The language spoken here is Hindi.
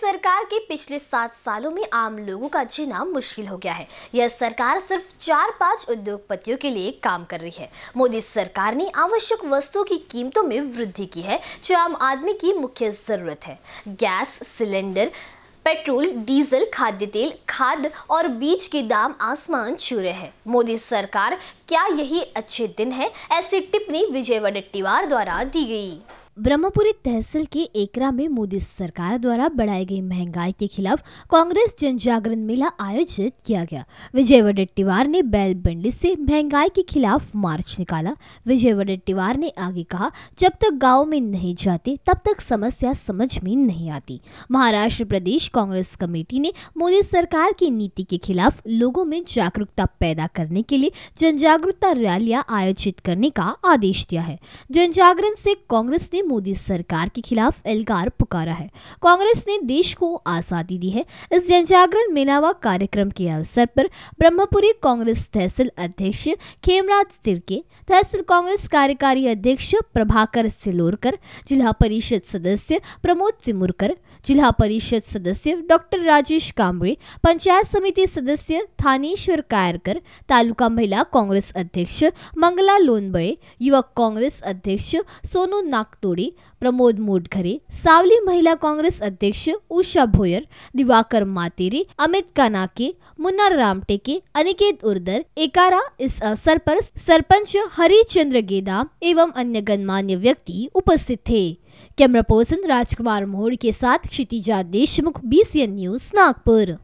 सरकार के पिछले सात सालों में आम लोगों का जीना मुश्किल हो गया है यह सरकार सिर्फ चार पांच उद्योगपतियों के लिए काम कर रही है मोदी सरकार ने आवश्यक वस्तुओं की कीमतों में वृद्धि की है जो आम आदमी की मुख्य जरूरत है गैस सिलेंडर पेट्रोल डीजल खाद्य तेल खाद और बीज के दाम आसमान छू रहे हैं मोदी सरकार क्या यही अच्छे दिन है ऐसी टिप्पणी विजय वडेट्टीवार द्वारा दी गई ब्रह्मपुरी तहसील के एकरा में मोदी सरकार द्वारा बढ़ाई गई महंगाई के खिलाफ कांग्रेस जन जागरण मेला आयोजित किया गया विजय वडेट्टीवार ने बैल बंडी से महंगाई के खिलाफ मार्च निकाला विजय वडेट्टीवार ने आगे कहा जब तक गांव में नहीं जाते तब तक समस्या समझ में नहीं आती महाराष्ट्र प्रदेश कांग्रेस कमेटी ने मोदी सरकार की नीति के खिलाफ लोगों में जागरूकता पैदा करने के लिए जन जागरूकता रैलियां आयोजित करने का आदेश दिया है जन जागरण से कांग्रेस ने ने मोदी सरकार के खिलाफ एलगार पुकारा है कांग्रेस ने देश को आज़ादी दी है इस जनजागरण मेलावा कार्यक्रम के अवसर पर ब्रह्मपुरी कांग्रेस तहसील अध्यक्ष खेमराज तिरके तहसील कांग्रेस कार्यकारी अध्यक्ष प्रभाकर सिलोरकर जिला परिषद सदस्य प्रमोद सिमुरकर जिला परिषद सदस्य डॉक्टर राजेश कांबळे पंचायत समिति सदस्य थानेश्वर कायरकर तालुका महिला कांग्रेस अध्यक्ष मंगला लोनबड़े युवक कांग्रेस अध्यक्ष सोनू नागतो तोडे प्रमोद मोटघरे सावली महिला कांग्रेस अध्यक्ष उषा भोयर दिवाकर मातेरे अमित कानाके मुन्ना रामटेके अनिकेत उर्दर एकारा इस अवसर पर सरपंच हरिचंद्र गेदाम एवं अन्य गणमान्य व्यक्ति उपस्थित थे कैमरा पर्सन राजकुमार मोहड़ के साथ क्षितिजा देशमुख एन न्यूज नागपुर